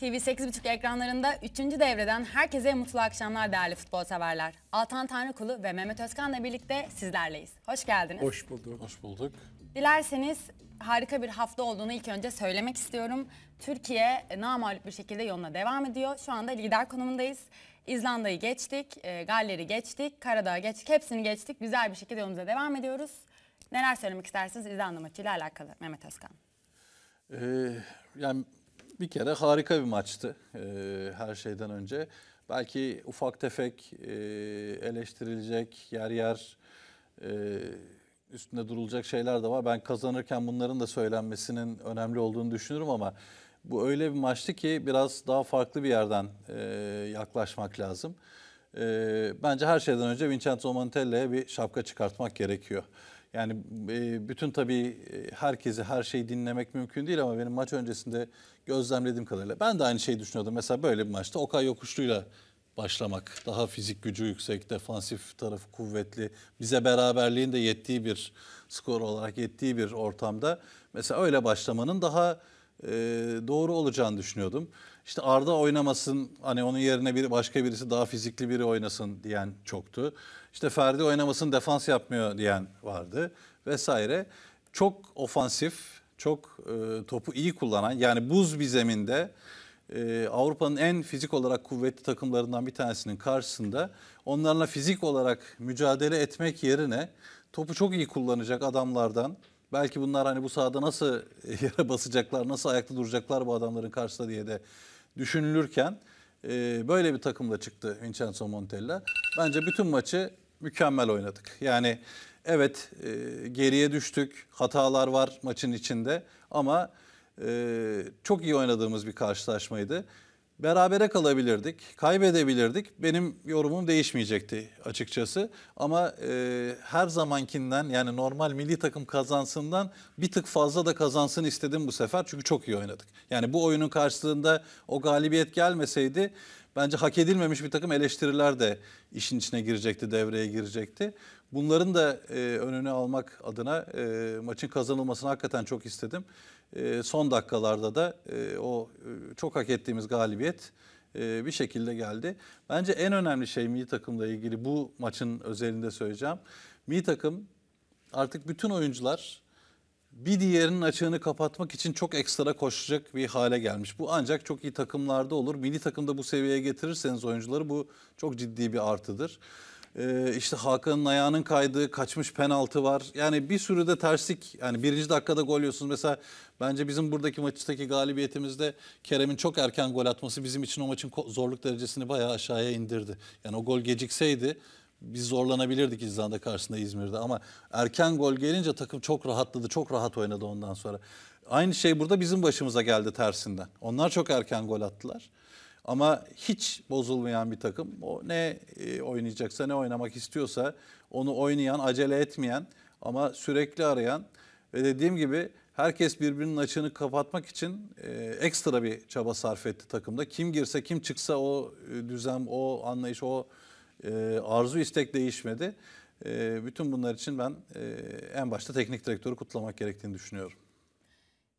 TV 8.30 ekranlarında 3. devreden herkese mutlu akşamlar değerli futbol severler. Altan Tanrıkulu ve Mehmet Özkan'la birlikte sizlerleyiz. Hoş geldiniz. Hoş bulduk. Hoş bulduk. Dilerseniz harika bir hafta olduğunu ilk önce söylemek istiyorum. Türkiye namalüp bir şekilde yoluna devam ediyor. Şu anda lider konumundayız. İzlanda'yı geçtik, e, Galler'i geçtik, Karadağ'ı geçtik, hepsini geçtik. Güzel bir şekilde yolumuza devam ediyoruz. Neler söylemek istersiniz İzlanda maçıyla alakalı Mehmet Özkan? Ee, yani bir kere harika bir maçtı e, her şeyden önce. Belki ufak tefek e, eleştirilecek yer yer e, üstünde durulacak şeyler de var. Ben kazanırken bunların da söylenmesinin önemli olduğunu düşünürüm ama bu öyle bir maçtı ki biraz daha farklı bir yerden e, yaklaşmak lazım. E, bence her şeyden önce Vincenzo Montella'ya bir şapka çıkartmak gerekiyor. Yani e, bütün tabii e, herkesi her şeyi dinlemek mümkün değil ama benim maç öncesinde gözlemlediğim kadarıyla ben de aynı şeyi düşünüyordum. Mesela böyle bir maçta Okay Yokuşlu'yla başlamak daha fizik gücü yüksek, defansif tarafı kuvvetli, bize beraberliğin de yettiği bir skor olarak yettiği bir ortamda mesela öyle başlamanın daha e, doğru olacağını düşünüyordum. İşte Arda oynamasın hani onun yerine bir başka birisi daha fizikli biri oynasın diyen çoktu. İşte Ferdi oynamasın defans yapmıyor diyen vardı vesaire. Çok ofansif, çok e, topu iyi kullanan yani buz bir zeminde e, Avrupa'nın en fizik olarak kuvvetli takımlarından bir tanesinin karşısında onlarla fizik olarak mücadele etmek yerine topu çok iyi kullanacak adamlardan Belki bunlar hani bu sahada nasıl yere basacaklar, nasıl ayakta duracaklar bu adamların karşısında diye de düşünülürken e, böyle bir takımla çıktı Vincenzo Montella. Bence bütün maçı mükemmel oynadık. Yani evet e, geriye düştük, hatalar var maçın içinde ama e, çok iyi oynadığımız bir karşılaşmaydı berabere kalabilirdik, kaybedebilirdik. Benim yorumum değişmeyecekti açıkçası. Ama e, her zamankinden yani normal milli takım kazansından bir tık fazla da kazansın istedim bu sefer. Çünkü çok iyi oynadık. Yani bu oyunun karşılığında o galibiyet gelmeseydi bence hak edilmemiş bir takım eleştiriler de işin içine girecekti, devreye girecekti. Bunların da e, önünü almak adına e, maçın kazanılmasını hakikaten çok istedim. Ee, son dakikalarda da e, o e, çok hak ettiğimiz galibiyet e, bir şekilde geldi. Bence en önemli şey milli takımla ilgili bu maçın özelinde söyleyeceğim. Milli takım artık bütün oyuncular bir diğerinin açığını kapatmak için çok ekstra koşacak bir hale gelmiş. Bu ancak çok iyi takımlarda olur. Milli takımda bu seviyeye getirirseniz oyuncuları bu çok ciddi bir artıdır. Ee, işte Hakan'ın ayağının kaydığı kaçmış penaltı var. Yani bir sürü de terslik. Yani birinci dakikada gol yiyorsunuz. Mesela bence bizim buradaki maçtaki galibiyetimizde Kerem'in çok erken gol atması bizim için o maçın zorluk derecesini bayağı aşağıya indirdi. Yani o gol gecikseydi biz zorlanabilirdik İzlanda karşısında İzmir'de ama erken gol gelince takım çok rahatladı, çok rahat oynadı ondan sonra. Aynı şey burada bizim başımıza geldi tersinden. Onlar çok erken gol attılar. Ama hiç bozulmayan bir takım o ne e, oynayacaksa ne oynamak istiyorsa onu oynayan, acele etmeyen ama sürekli arayan ve dediğim gibi herkes birbirinin açığını kapatmak için e, ekstra bir çaba sarf etti takımda. Kim girse kim çıksa o e, düzen, o anlayış, o e, arzu istek değişmedi. E, bütün bunlar için ben e, en başta teknik direktörü kutlamak gerektiğini düşünüyorum.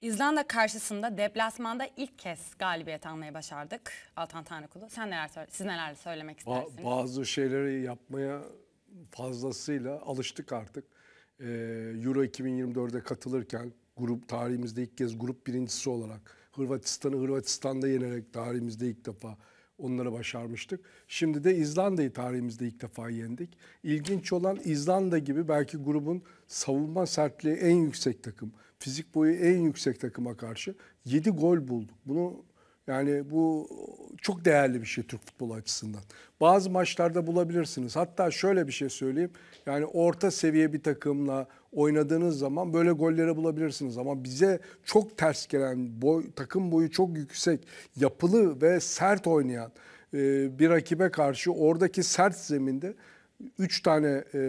İzlanda karşısında deplasmanda ilk kez galibiyet almayı başardık. Altan Tanrıkulu sen neler söyle, siz neler söylemek istersiniz? Ba bazı şeyleri yapmaya fazlasıyla alıştık artık. Ee, Euro 2024'e katılırken grup tarihimizde ilk kez grup birincisi olarak Hırvatistan'ı Hırvatistan'da yenerek tarihimizde ilk defa onları başarmıştık. Şimdi de İzlanda'yı tarihimizde ilk defa yendik. İlginç olan İzlanda gibi belki grubun savunma sertliği en yüksek takım fizik boyu en yüksek takıma karşı 7 gol bulduk. Bunu yani bu çok değerli bir şey Türk futbolu açısından. Bazı maçlarda bulabilirsiniz. Hatta şöyle bir şey söyleyeyim. Yani orta seviye bir takımla oynadığınız zaman böyle gollere bulabilirsiniz. Ama bize çok ters gelen, boy, takım boyu çok yüksek, yapılı ve sert oynayan e, bir rakibe karşı oradaki sert zeminde 3 tane e,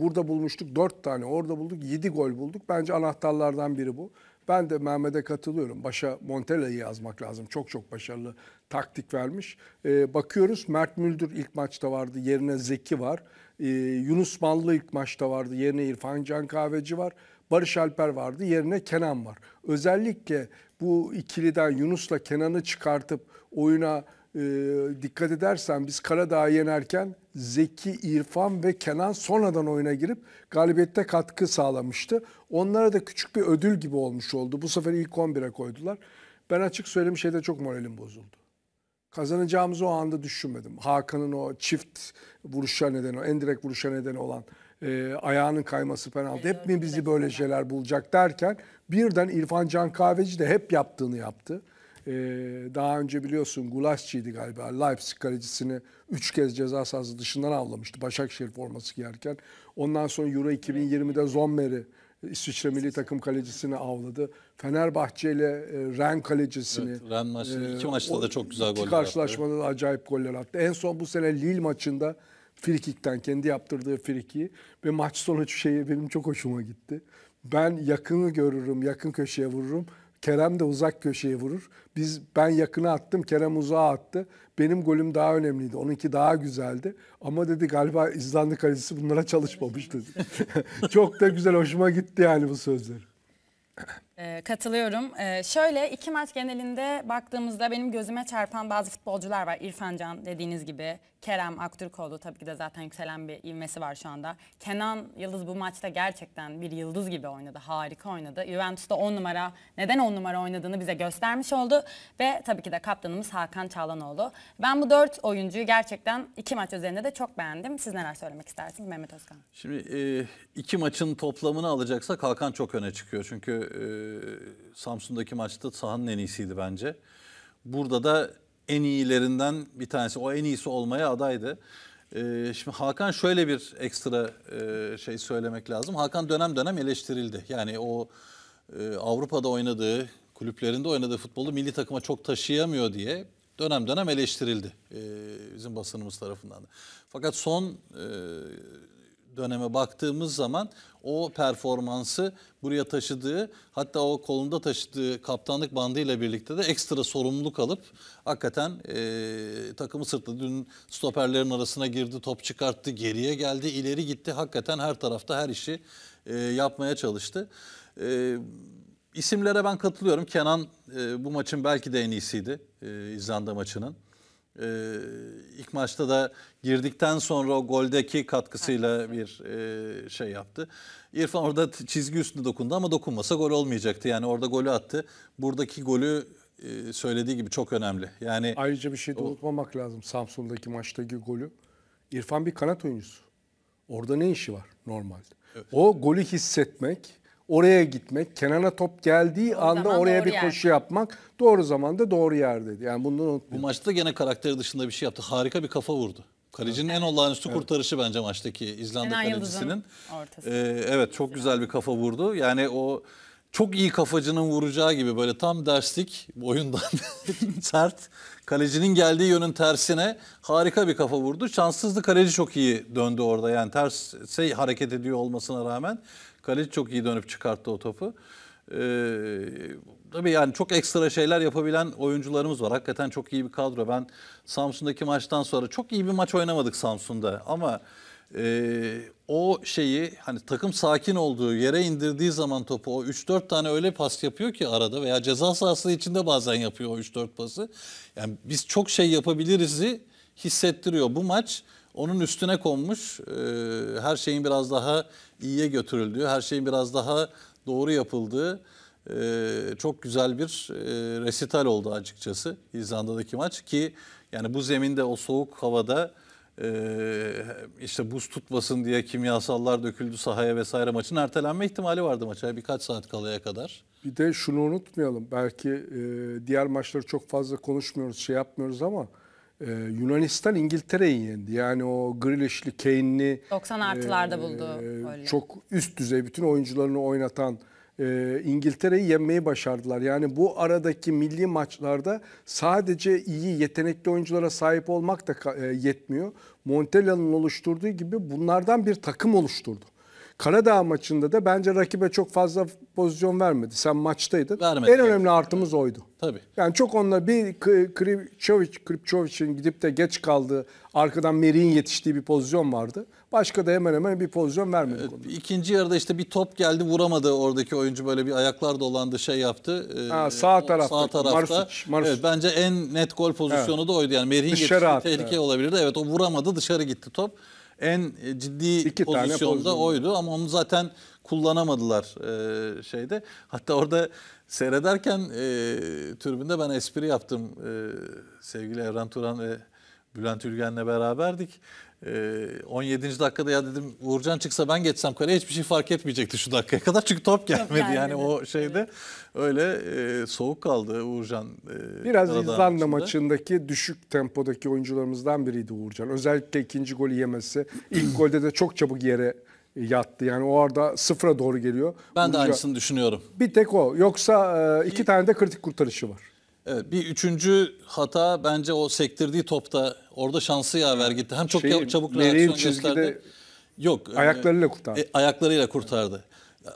burada bulmuştuk, 4 tane orada bulduk, 7 gol bulduk. Bence anahtarlardan biri bu. Ben de Mehmet'e katılıyorum. Başa Montella'yı yazmak lazım. Çok çok başarılı taktik vermiş. E, bakıyoruz Mert Müldür ilk maçta vardı. Yerine Zeki var. E, Yunus Mallı ilk maçta vardı. Yerine İrfan Can Kahveci var. Barış Alper vardı. Yerine Kenan var. Özellikle bu ikiliden Yunus'la Kenan'ı çıkartıp oyuna e, dikkat edersen biz Karadağ'ı yenerken Zeki, İrfan ve Kenan sonradan oyuna girip galibiyette katkı sağlamıştı. Onlara da küçük bir ödül gibi olmuş oldu. Bu sefer ilk 11'e koydular. Ben açık söyleyeyim şeyde çok moralim bozuldu. Kazanacağımızı o anda düşünmedim. Hakan'ın o çift vuruşa neden, o endirek vuruşa neden olan e, ayağının kayması penaltı. Hep mi bizi böyle şeyler bulacak derken birden İrfan Can Kahveci de hep yaptığını yaptı. Ee, daha önce biliyorsun Gulaşçı'ydı galiba. Leipzig kalecisini 3 kez ceza sahası dışından avlamıştı Başakşehir forması giyerken. Ondan sonra Euro 2020'de Zommer'i İsviçre milli takım kalecisini avladı. Fenerbahçe ile e, Ren kalecisini. Evet, Ren maçı, e, iki maçta da çok güzel goller attı. karşılaşmada da acayip goller attı. En son bu sene Lille maçında frikikten kendi yaptırdığı frikiyi ve maç sonucu şeyi benim çok hoşuma gitti. Ben yakını görürüm, yakın köşeye vururum. Kerem de uzak köşeye vurur. Biz ben yakına attım, Kerem uzağa attı. Benim golüm daha önemliydi. Onunki daha güzeldi. Ama dedi galiba İzlanda kalecisi bunlara çalışmamış dedi. Çok da güzel hoşuma gitti yani bu sözler. Ee, katılıyorum. Ee, şöyle iki maç genelinde baktığımızda benim gözüme çarpan bazı futbolcular var. İrfan Can dediğiniz gibi. Kerem Aktürkoğlu tabii ki de zaten yükselen bir ivmesi var şu anda. Kenan Yıldız bu maçta gerçekten bir yıldız gibi oynadı. Harika oynadı. Juventus'ta 10 numara neden 10 numara oynadığını bize göstermiş oldu. Ve tabii ki de kaptanımız Hakan Çağlanoğlu. Ben bu dört oyuncuyu gerçekten iki maç üzerinde de çok beğendim. Siz neler söylemek istersiniz Mehmet Özkan? Şimdi e, iki maçın toplamını alacaksak Hakan çok öne çıkıyor. Çünkü e, ee, Samsun'daki maçta sahanın en iyisiydi bence. Burada da en iyilerinden bir tanesi. O en iyisi olmaya adaydı. E, şimdi Hakan şöyle bir ekstra e, şey söylemek lazım. Hakan dönem dönem eleştirildi. Yani o e, Avrupa'da oynadığı, kulüplerinde oynadığı futbolu milli takıma çok taşıyamıyor diye dönem dönem eleştirildi e, bizim basınımız tarafından. Fakat son e, döneme baktığımız zaman o performansı buraya taşıdığı hatta o kolunda taşıdığı kaptanlık bandıyla birlikte de ekstra sorumluluk alıp hakikaten e, takımı sırtladı. Dün stoperlerin arasına girdi, top çıkarttı, geriye geldi, ileri gitti. Hakikaten her tarafta her işi e, yapmaya çalıştı. E, isimlere ben katılıyorum. Kenan e, bu maçın belki de en iyisiydi e, İzlanda maçının. E, ilk maçta da girdikten sonra o goldeki katkısıyla bir e, şey yaptı. İrfan orada çizgi üstünde dokundu ama dokunmasa gol olmayacaktı. Yani orada golü attı. Buradaki golü e, söylediği gibi çok önemli. Yani Ayrıca bir şey de unutmamak lazım Samsun'daki maçtaki golü. İrfan bir kanat oyuncusu. Orada ne işi var normalde? Evet. O golü hissetmek oraya gitmek, Kenan'a top geldiği o anda oraya bir yer. koşu yapmak doğru zamanda doğru yerdeydi. Yani bunu unutmayın. Bu maçta gene karakteri dışında bir şey yaptı. Harika bir kafa vurdu. Kalecinin evet. en olağanüstü evet. kurtarışı bence maçtaki İzlanda Kenan kalecisinin. Ee, evet çok güzel bir kafa vurdu. Yani o çok iyi kafacının vuracağı gibi böyle tam derslik oyundan sert. Kalecinin geldiği yönün tersine harika bir kafa vurdu. Şanssızdı kaleci çok iyi döndü orada yani ters şey hareket ediyor olmasına rağmen. Kaleci çok iyi dönüp çıkarttı o topu. Ee, tabii yani çok ekstra şeyler yapabilen oyuncularımız var. Hakikaten çok iyi bir kadro. Ben Samsun'daki maçtan sonra çok iyi bir maç oynamadık Samsun'da ama e, o şeyi hani takım sakin olduğu yere indirdiği zaman topu o 3-4 tane öyle pas yapıyor ki arada veya ceza sahası içinde bazen yapıyor o 3-4 pası. Yani biz çok şey yapabiliriz'i hissettiriyor bu maç. Onun üstüne konmuş e, her şeyin biraz daha iyiye götürüldüğü, her şeyin biraz daha doğru yapıldığı e, çok güzel bir e, resital oldu açıkçası İzlanda'daki maç ki yani bu zeminde o soğuk havada e, işte buz tutmasın diye kimyasallar döküldü sahaya vesaire maçın ertelenme ihtimali vardı maça birkaç saat kalaya kadar. Bir de şunu unutmayalım belki e, diğer maçları çok fazla konuşmuyoruz şey yapmıyoruz ama ee, Yunanistan İngiltere'yi yendi. Yani o Grealish'li, Kane'li 90 artılarda e, buldu. E, öyle. Çok üst düzey bütün oyuncularını oynatan e, İngiltere'yi yenmeyi başardılar. Yani bu aradaki milli maçlarda sadece iyi yetenekli oyunculara sahip olmak da e, yetmiyor. Montella'nın oluşturduğu gibi bunlardan bir takım oluşturdu. Karadağ maçında da bence rakibe çok fazla pozisyon vermedi. Sen maçtaydın. Vermedi. En önemli artımız oydu. Tabii. Yani çok onunla bir Kripçovic, Kripçovic'in gidip de geç kaldığı, arkadan Meri'nin yetiştiği bir pozisyon vardı. Başka da hemen hemen bir pozisyon vermedi. Evet, onda. yarıda işte bir top geldi vuramadı oradaki oyuncu böyle bir ayaklar dolandı şey yaptı. Ee, ha, sağ tarafta. Sağ tarafta. Marsuç, Marsuç. Evet, bence en net gol pozisyonu evet. da oydu. Yani Meri'nin yetiştiği tehlike evet. olabilirdi. Evet o vuramadı dışarı gitti top en e, ciddi İki pozisyonda oydu ama onu zaten kullanamadılar e, şeyde. Hatta orada seyrederken e, türbünde ben espri yaptım e, sevgili Erhan Turan ve Bülent Ülgen'le beraberdik. 17. Ee, dakikada ya dedim Uğurcan çıksa ben geçsem kaleye hiçbir şey fark etmeyecekti şu dakikaya kadar. Çünkü top gelmedi yani, o şeyde öyle e, soğuk kaldı Uğurcan. E, Biraz İzlanda maçındaki düşük tempodaki oyuncularımızdan biriydi Uğurcan. Özellikle ikinci golü yemesi. ilk golde de çok çabuk yere yattı. Yani o arada sıfıra doğru geliyor. Ben Uğurcan. de aynısını düşünüyorum. Bir tek o. Yoksa e, iki tane de kritik kurtarışı var. Evet, bir üçüncü hata bence o sektirdiği topta orada şansı yaver gitti. Hem çok şey, çabuk reaksiyon gösterdi. Yok. E, ayaklarıyla kurtardı. E, ayaklarıyla kurtardı.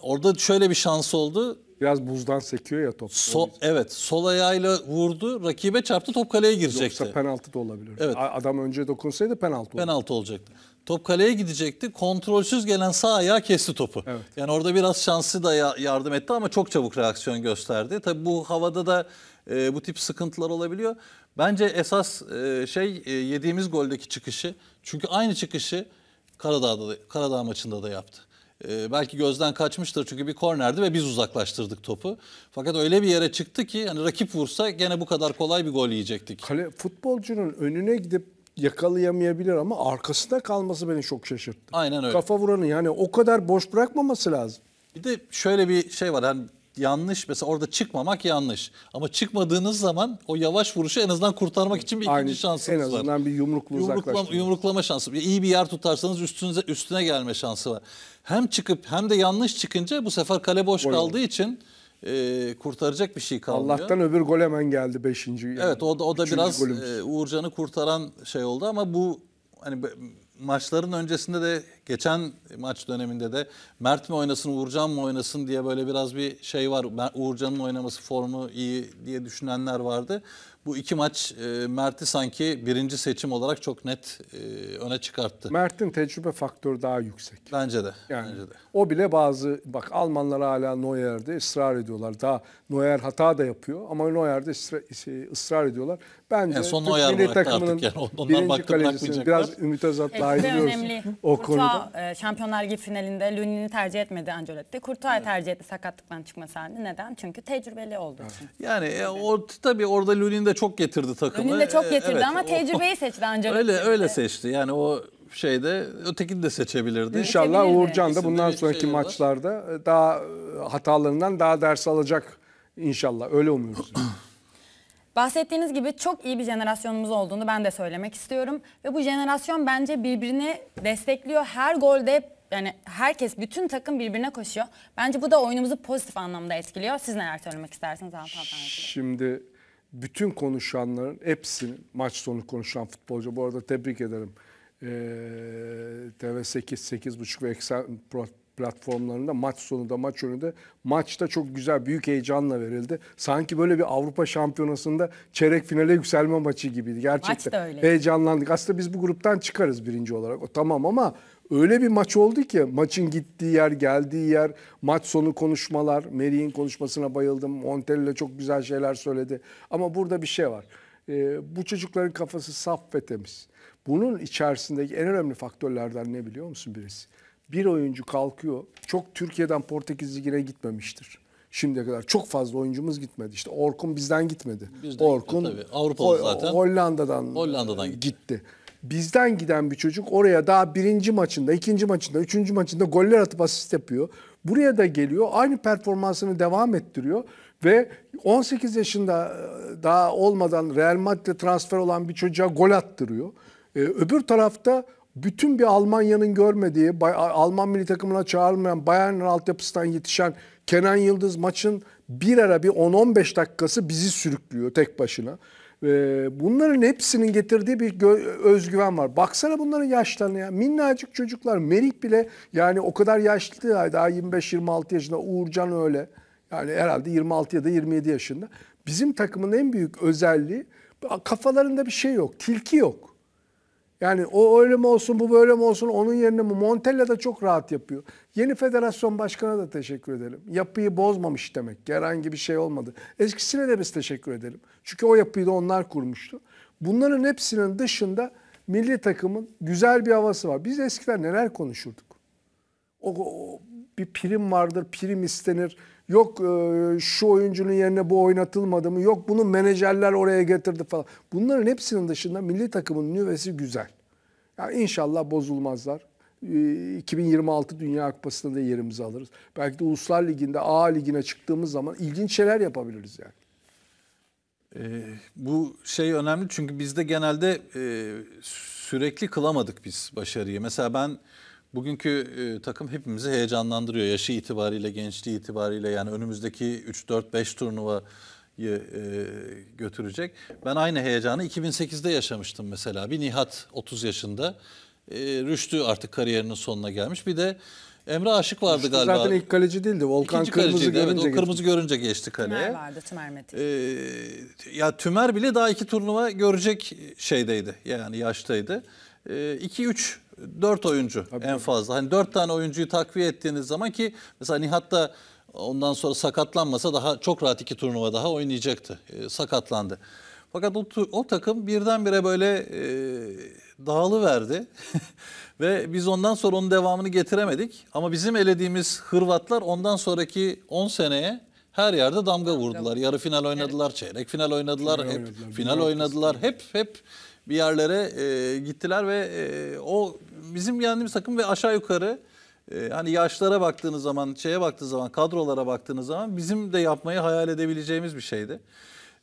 Orada şöyle bir şans oldu. Biraz buzdan sekiyor ya top. So, evet sol ayağıyla vurdu. Rakibe çarptı top kaleye girecekti. Yoksa penaltı da olabilir. Evet. Adam önce dokunsaydı penaltı olacaktı. Penaltı olacaktı. Top kaleye gidecekti. Kontrolsüz gelen sağ ayağı kesti topu. Evet. Yani orada biraz şansı da yardım etti ama çok çabuk reaksiyon gösterdi. Tabii bu havada da e, bu tip sıkıntılar olabiliyor. Bence esas e, şey e, yediğimiz goldeki çıkışı. Çünkü aynı çıkışı Karadağ'da da, Karadağ maçında da yaptı. E, belki gözden kaçmıştır çünkü bir kornerdi ve biz uzaklaştırdık topu. Fakat öyle bir yere çıktı ki yani rakip vursa gene bu kadar kolay bir gol yiyecektik. Kale futbolcunun önüne gidip yakalayamayabilir ama arkasında kalması beni çok şaşırttı. Aynen öyle. Kafa vuranı yani o kadar boş bırakmaması lazım. Bir de şöyle bir şey var. Hani yanlış. Mesela orada çıkmamak yanlış. Ama çıkmadığınız zaman o yavaş vuruşu en azından kurtarmak için bir ikinci Aynı, şansınız var. En azından var. bir yumruklu Yumrukla, Yumruklama şansı. İyi bir yer tutarsanız üstünüze üstüne gelme şansı var. Hem çıkıp hem de yanlış çıkınca bu sefer kale boş Gol kaldığı için e, kurtaracak bir şey kalmıyor. Allah'tan öbür gol hemen geldi 5. Yani. Evet o da, o da biraz golümüz. e, Uğurcan'ı kurtaran şey oldu ama bu hani maçların öncesinde de geçen maç döneminde de Mert mi oynasın Uğurcan mı oynasın diye böyle biraz bir şey var. Uğurcan'ın oynaması formu iyi diye düşünenler vardı. Bu iki maç e, Mert'i sanki birinci seçim olarak çok net e, öne çıkarttı. Mert'in tecrübe faktörü daha yüksek. Bence de. Yani bence de. O bile bazı bak Almanlar hala Neuer'de ısrar ediyorlar. Daha Neuer hata da yapıyor ama Neuer'de şey, ısrar ediyorlar. Bence yani son Türk oy milli takımının yani. birinci kalecisini biraz Ümit Özat'la evet, ayrılıyoruz o konuda. E, Şampiyonlar Ligi finalinde Lunin'i tercih etmedi Ancelotti. Kurtuğa'yı evet. tercih etti sakatlıktan çıkması halinde. Neden? Çünkü tecrübeli olduğu evet. için. Yani e, o, tabii orada Lunin de çok getirdi takımı. Lunin de çok e, getirdi evet, ama o, tecrübeyi seçti Ancelotti. Öyle, öyle seçti. Yani o şeyde ötekini de seçebilirdi. İnşallah Uğurcan da bundan sonraki şey maçlarda e, daha e, hatalarından daha ders alacak inşallah. Öyle umuyoruz. Bahsettiğiniz gibi çok iyi bir jenerasyonumuz olduğunu ben de söylemek istiyorum. Ve bu jenerasyon bence birbirini destekliyor. Her golde yani herkes, bütün takım birbirine koşuyor. Bence bu da oyunumuzu pozitif anlamda etkiliyor. Siz neler söylemek istersiniz Şimdi bütün konuşanların hepsini maç sonu konuşan futbolcu. Bu arada tebrik ederim. Ee, TV8, 8.5 ve Eksen platformlarında maç sonunda maç önünde maçta çok güzel büyük heyecanla verildi. Sanki böyle bir Avrupa Şampiyonası'nda çeyrek finale yükselme maçı gibiydi gerçekten. Maç öyle. Heyecanlandık. Aslında biz bu gruptan çıkarız birinci olarak. O tamam ama öyle bir maç oldu ki maçın gittiği yer, geldiği yer, maç sonu konuşmalar, Meri'nin konuşmasına bayıldım. Montella çok güzel şeyler söyledi. Ama burada bir şey var. Ee, bu çocukların kafası saf ve temiz. Bunun içerisindeki en önemli faktörlerden ne biliyor musun birisi? bir oyuncu kalkıyor. Çok Türkiye'den Portekiz Ligi'ne gitmemiştir. Şimdiye kadar çok fazla oyuncumuz gitmedi. İşte Orkun bizden gitmedi. Bizden Orkun tabii. zaten. Hollanda'dan, Hollanda'dan gitti. gitti. Bizden giden bir çocuk oraya daha birinci maçında, ikinci maçında, üçüncü maçında goller atıp asist yapıyor. Buraya da geliyor. Aynı performansını devam ettiriyor. Ve 18 yaşında e, daha olmadan Real Madrid'e transfer olan bir çocuğa gol attırıyor. Ee, öbür tarafta bütün bir Almanya'nın görmediği, Alman milli takımına çağrılmayan Bayern'in altyapısından yetişen Kenan Yıldız maçın bir ara bir 10-15 dakikası bizi sürüklüyor tek başına. Ee, bunların hepsinin getirdiği bir özgüven var. Baksana bunların yaşlarına ya. Minnacık çocuklar. Merih bile yani o kadar yaşlı daha 25-26 yaşında. Uğurcan öyle. Yani herhalde 26 ya da 27 yaşında. Bizim takımın en büyük özelliği kafalarında bir şey yok. Tilki yok. Yani o öyle mi olsun bu böyle mi olsun onun yerine mi? Montella da çok rahat yapıyor. Yeni federasyon başkanına da teşekkür edelim. Yapıyı bozmamış demek. Herhangi bir şey olmadı. Eskisine de biz teşekkür edelim. Çünkü o yapıyı da onlar kurmuştu. Bunların hepsinin dışında milli takımın güzel bir havası var. Biz eskiden neler konuşurduk? O, o bir prim vardır, prim istenir Yok e, şu oyuncunun yerine bu oynatılmadı mı? Yok bunu menajerler oraya getirdi falan. Bunların hepsinin dışında milli takımın nüvesi güzel. Yani inşallah bozulmazlar. 2026 e, Dünya Kupası'nda da yerimizi alırız. Belki de Uluslar Ligi'nde A Ligi'ne çıktığımız zaman ilginç şeyler yapabiliriz yani. Ee, bu şey önemli çünkü bizde genelde e, sürekli kılamadık biz başarıyı. Mesela ben Bugünkü e, takım hepimizi heyecanlandırıyor. Yaşı itibariyle, gençliği itibariyle yani önümüzdeki 3-4-5 turnuvayı e, götürecek. Ben aynı heyecanı 2008'de yaşamıştım mesela. Bir Nihat 30 yaşında. E, Rüştü artık kariyerinin sonuna gelmiş. Bir de Emre Aşık vardı Rüştü galiba. Zaten ilk kaleci değildi. Volkan İkinci kırmızı kaleciydi. görünce evet, o kırmızı geçti. görünce geçti kaleye. Tümer vardı, Tümer Metin. Ee, ya Tümer bile daha iki turnuva görecek şeydeydi. Yani yaştaydı. 2-3 e, 4 oyuncu Tabii. en fazla. Hani 4 tane oyuncuyu takviye ettiğiniz zaman ki mesela Nihat da ondan sonra sakatlanmasa daha çok rahat iki turnuva daha oynayacaktı. E, sakatlandı. Fakat o, o takım birdenbire böyle e, verdi ve biz ondan sonra onun devamını getiremedik. Ama bizim elediğimiz Hırvatlar ondan sonraki 10 seneye her yerde damga, vurdular. Yarı final oynadılar, evet. çeyrek final oynadılar, final hep oynadılar, final oynadılar. Hep hep bir yerlere e, gittiler ve e, o bizim yendiğimiz takım ve aşağı yukarı e, hani yaşlara baktığınız zaman, şeye baktığınız zaman, kadrolara baktığınız zaman bizim de yapmayı hayal edebileceğimiz bir şeydi.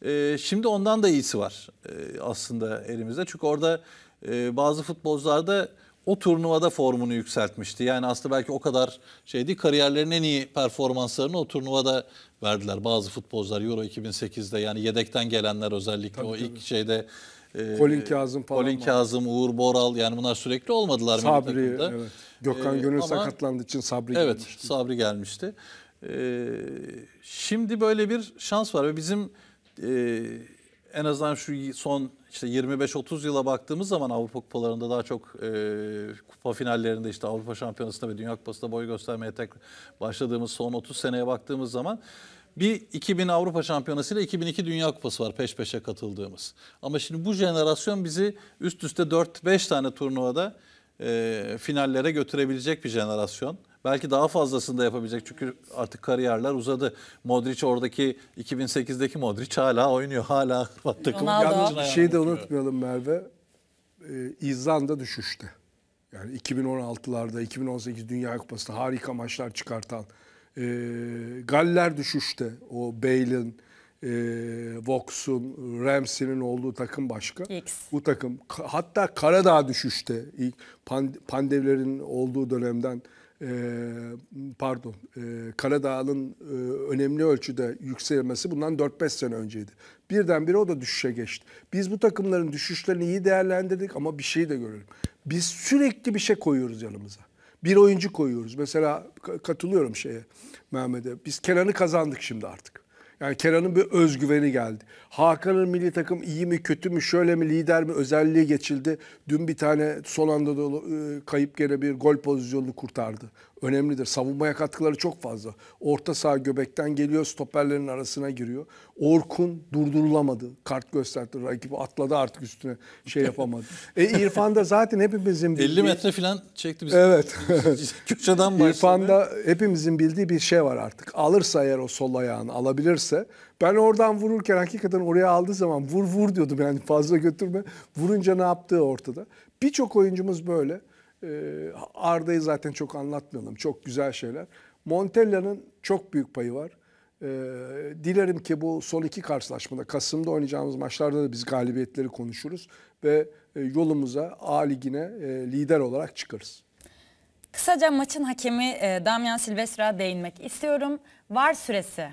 E, şimdi ondan da iyisi var e, aslında elimizde. Çünkü orada e, bazı futbolcularda o turnuvada formunu yükseltmişti. Yani aslında belki o kadar şeydi değil, kariyerlerinin en iyi performanslarını o turnuvada verdiler. Bazı futbolcular Euro 2008'de yani yedekten gelenler özellikle tabii, o tabii. ilk şeyde e, Colin Kazım falan. Colin Kazım, Uğur Boral yani bunlar sürekli olmadılar Sabri, Evet. Gökhan e, Gönül ee, sakatlandığı için Sabri evet, gelmişti. Evet, Sabri gelmişti. Ee, şimdi böyle bir şans var ve bizim e, en azından şu son işte 25-30 yıla baktığımız zaman Avrupa kupalarında daha çok e, kupa finallerinde işte Avrupa Şampiyonası'nda ve Dünya Kupası'nda boy göstermeye tek başladığımız son 30 seneye baktığımız zaman bir 2000 Avrupa Şampiyonası ile 2002 Dünya Kupası var peş peşe katıldığımız. Ama şimdi bu jenerasyon bizi üst üste 4-5 tane turnuvada e, finallere götürebilecek bir jenerasyon. Belki daha fazlasını da yapabilecek çünkü artık kariyerler uzadı. Modric oradaki 2008'deki Modric hala oynuyor. Hala Hırvat takımı. Yalnız bir şey de unutmayalım Merve. Ee, İzlanda düşüşte. Yani 2016'larda, 2018 Dünya Kupası'nda harika maçlar çıkartan. E, Galler düşüşte. O Bale'in, e, ee, Vox'un, Ramsey'nin olduğu takım başka. X. Bu takım hatta Karadağ düşüşte ilk pandevlerin olduğu dönemden ee, pardon e, Karadağ'ın e, önemli ölçüde yükselmesi bundan 4-5 sene önceydi. Birdenbire o da düşüşe geçti. Biz bu takımların düşüşlerini iyi değerlendirdik ama bir şey de görelim. Biz sürekli bir şey koyuyoruz yanımıza. Bir oyuncu koyuyoruz. Mesela katılıyorum şeye Mehmet'e. Biz Kenan'ı kazandık şimdi artık. Yani Kenan'ın bir özgüveni geldi. Hakan'ın milli takım iyi mi kötü mü şöyle mi lider mi özelliği geçildi. Dün bir tane son anda da e, kayıp gene bir gol pozisyonunu kurtardı önemlidir. Savunmaya katkıları çok fazla. Orta saha göbekten geliyor, stoperlerin arasına giriyor. Orkun durdurulamadı. Kart gösterdi. Rakibi atladı artık üstüne. Şey yapamadı. e İrfan da zaten hepimizin bildiği... 50 metre falan çekti bizi. Evet. Kürtçeden başladı. da hepimizin bildiği bir şey var artık. Alırsa eğer o sol ayağını alabilirse ben oradan vururken hakikaten oraya aldığı zaman vur vur diyordum yani fazla götürme. Vurunca ne yaptığı ortada. Birçok oyuncumuz böyle. Ee, Arda'yı zaten çok anlatmayalım. Çok güzel şeyler. Montella'nın çok büyük payı var. Ee, dilerim ki bu son iki karşılaşmada Kasım'da oynayacağımız maçlarda da biz galibiyetleri konuşuruz ve e, yolumuza A Ligi'ne e, lider olarak çıkarız. Kısaca maçın hakemi e, Damian Silvestra'ya değinmek istiyorum. Var süresi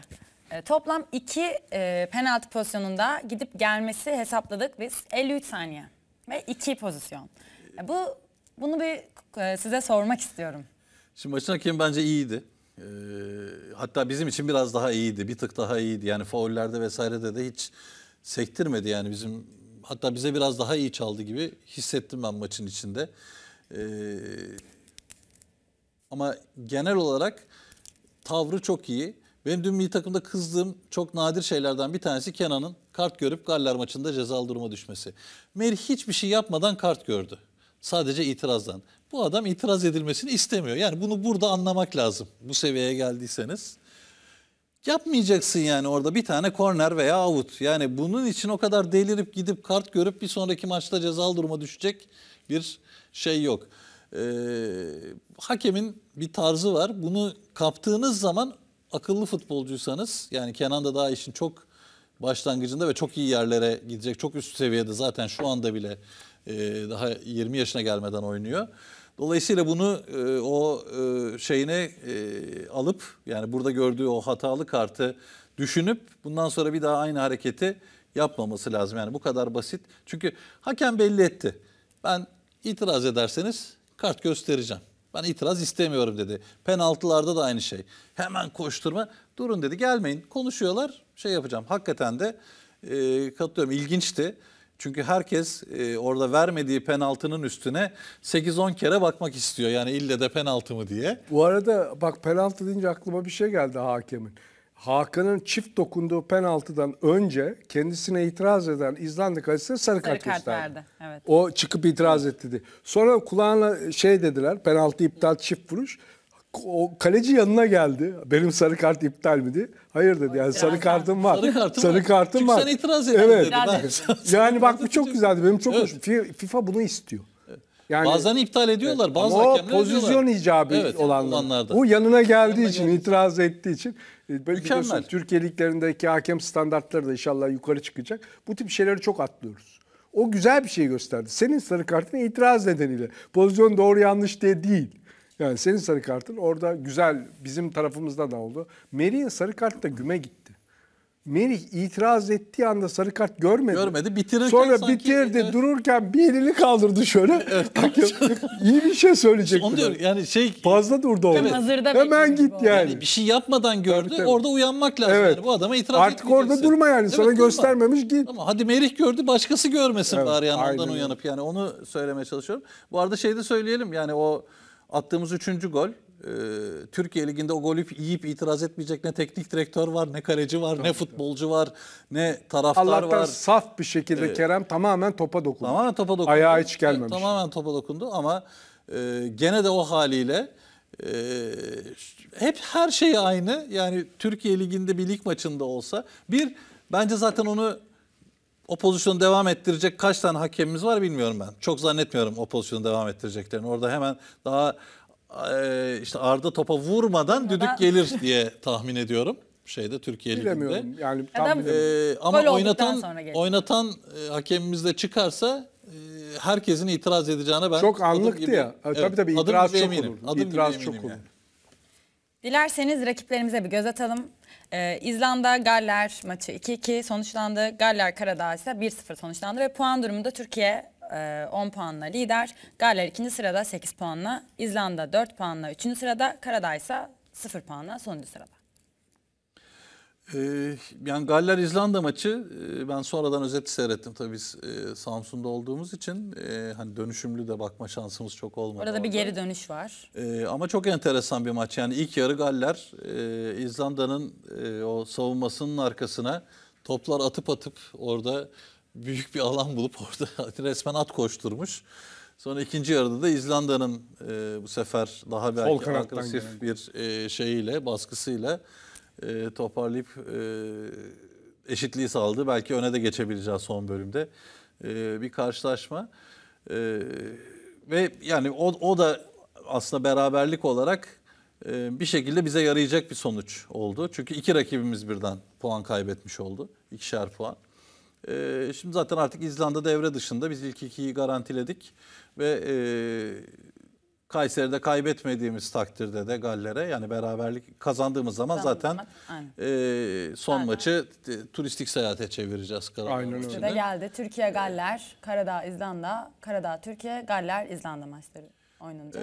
e, toplam iki e, penaltı pozisyonunda gidip gelmesi hesapladık biz 53 saniye ve iki pozisyon. E, bu bunu bir e, size sormak istiyorum. Şimdi maçın hakemi bence iyiydi. E, hatta bizim için biraz daha iyiydi. Bir tık daha iyiydi. Yani faullerde vesairede de hiç sektirmedi. Yani bizim hatta bize biraz daha iyi çaldı gibi hissettim ben maçın içinde. E, ama genel olarak tavrı çok iyi. Benim dün bir takımda kızdığım çok nadir şeylerden bir tanesi Kenan'ın kart görüp Galler maçında cezalı duruma düşmesi. Meri hiçbir şey yapmadan kart gördü. Sadece itirazdan. Bu adam itiraz edilmesini istemiyor. Yani bunu burada anlamak lazım. Bu seviyeye geldiyseniz. Yapmayacaksın yani orada bir tane korner veya avut. Yani bunun için o kadar delirip gidip kart görüp bir sonraki maçta cezalı duruma düşecek bir şey yok. Ee, hakemin bir tarzı var. Bunu kaptığınız zaman akıllı futbolcuysanız yani Kenan da daha işin çok başlangıcında ve çok iyi yerlere gidecek. Çok üst seviyede zaten şu anda bile e, daha 20 yaşına gelmeden oynuyor. Dolayısıyla bunu e, o e, şeyine alıp yani burada gördüğü o hatalı kartı düşünüp bundan sonra bir daha aynı hareketi yapmaması lazım. Yani bu kadar basit. Çünkü hakem belli etti. Ben itiraz ederseniz kart göstereceğim. Ben itiraz istemiyorum dedi. Penaltılarda da aynı şey. Hemen koşturma. Durun dedi gelmeyin. Konuşuyorlar şey yapacağım. Hakikaten de e, katılıyorum ilginçti. Çünkü herkes e, orada vermediği penaltının üstüne 8-10 kere bakmak istiyor. Yani ille de penaltı mı diye. Bu arada bak penaltı deyince aklıma bir şey geldi hakemin. Hakan'ın çift dokunduğu penaltıdan önce kendisine itiraz eden İzlanda kalitesi sarı, sarı kart, kart verdi. Evet. O çıkıp itiraz evet. etti. Sonra kulağına şey dediler penaltı iptal çift vuruş o kaleci yanına geldi. Benim sarı kart iptal miydi? Hayır dedi. Yani sarı kartım var. Sarı kartım, sarı kartım var. var. Çünkü sen itiraz ettin evet. dedi. yani bak bu çok güzeldi. Benim çok evet. hoşum. FIFA bunu istiyor. Yani, bazen iptal ediyorlar, evet. bazı Ama hakemler o pozisyon icabı evet, olanlar. olanlarda. Bu yanına geldiği yanına için, gelmiş. itiraz ettiği için. E, Mükemmel. Türkiye liglerindeki hakem standartları da inşallah yukarı çıkacak. Bu tip şeyleri çok atlıyoruz. O güzel bir şey gösterdi. Senin sarı kartına itiraz nedeniyle. Pozisyon doğru yanlış diye değil. Yani senin sarı kartın orada güzel bizim tarafımızda da oldu. Merih'in sarı kartı da güme gitti. Merih itiraz ettiği anda sarı kart görmedi. Görmedi. Bitirirken Sonra sanki, bitirdi. Evet. Dururken bir elini kaldırdı şöyle. Evet. İyi bir şey söyleyecek. Onu diyorum yani şey. Fazla durdu orada. Hazırda Hemen git yani. yani. Bir şey yapmadan gördü. Tabii, tabii. Orada uyanmak lazım. Evet. Yani bu adama itiraz Artık orada durma yani. Evet, Sana durma. göstermemiş git. Ama hadi Merih gördü başkası görmesin evet, bari yani ondan uyanıp yani onu söylemeye çalışıyorum. Bu arada şey de söyleyelim yani o Attığımız üçüncü gol e, Türkiye Ligi'nde o golü yiyip itiraz etmeyecek ne teknik direktör var, ne kaleci var, ne futbolcu var, ne taraftar Allah'tan var. Allah'tan saf bir şekilde ee, Kerem tamamen topa dokundu. Tamamen topa dokundu. Ayağa hiç gelmemiş. E, tamamen topa dokundu ama e, gene de o haliyle hep her şey aynı. Yani Türkiye Ligi'nde bir lig maçında olsa bir bence zaten onu o pozisyonu devam ettirecek kaç tane hakemimiz var bilmiyorum ben. Çok zannetmiyorum o pozisyonu devam ettireceklerini. Orada hemen daha e, işte Arda topa vurmadan düdük ben... gelir diye tahmin ediyorum şeyde Türkiye Bilemiyorum. Yani tam e, ama oynatan oynatan e, hakemimiz de çıkarsa e, herkesin itiraz edeceğine ben çok anlıktı gibi, ya. E, evet, tabii tabii itiraz çok eminim. olur. Adım itiraz çok olur. Yani. Dilerseniz rakiplerimize bir göz atalım. Ee, İzlanda Galler maçı 2-2 sonuçlandı. Galler Karadağ ise 1-0 sonuçlandı ve puan durumunda Türkiye e, 10 puanla lider. Galler ikinci sırada 8 puanla, İzlanda 4 puanla 3. sırada, Karadağ ise 0 puanla sonuncu sırada. Ee, yani Galler İzlanda maçı e, ben sonradan özeti seyrettim tabii biz e, Samsun'da olduğumuz için e, hani dönüşümlü de bakma şansımız çok olmadı. Orada, orada. bir geri dönüş var. E, ama çok enteresan bir maç yani ilk yarı Galler e, İzlanda'nın e, o savunmasının arkasına toplar atıp atıp orada büyük bir alan bulup orada resmen at koşturmuş. Sonra ikinci yarıda da İzlanda'nın e, bu sefer daha belki agresif bir e, şeyiyle baskısıyla e, toparlayıp e, eşitliği sağladı. Belki öne de geçebileceğiz son bölümde e, bir karşılaşma. E, ve yani o, o da aslında beraberlik olarak e, bir şekilde bize yarayacak bir sonuç oldu. Çünkü iki rakibimiz birden puan kaybetmiş oldu. İkişer puan. E, şimdi zaten artık İzlanda devre dışında biz ilk ikiyi garantiledik ve e, Kayseri'de kaybetmediğimiz takdirde de Galler'e yani beraberlik kazandığımız zaman zaten e, son aynen. maçı e, turistik seyahate çevireceğiz. Karadağ aynen öyle. Ve geldi Türkiye Galler, Karadağ İzlanda, Karadağ Türkiye, Galler İzlanda maçları oynanacak.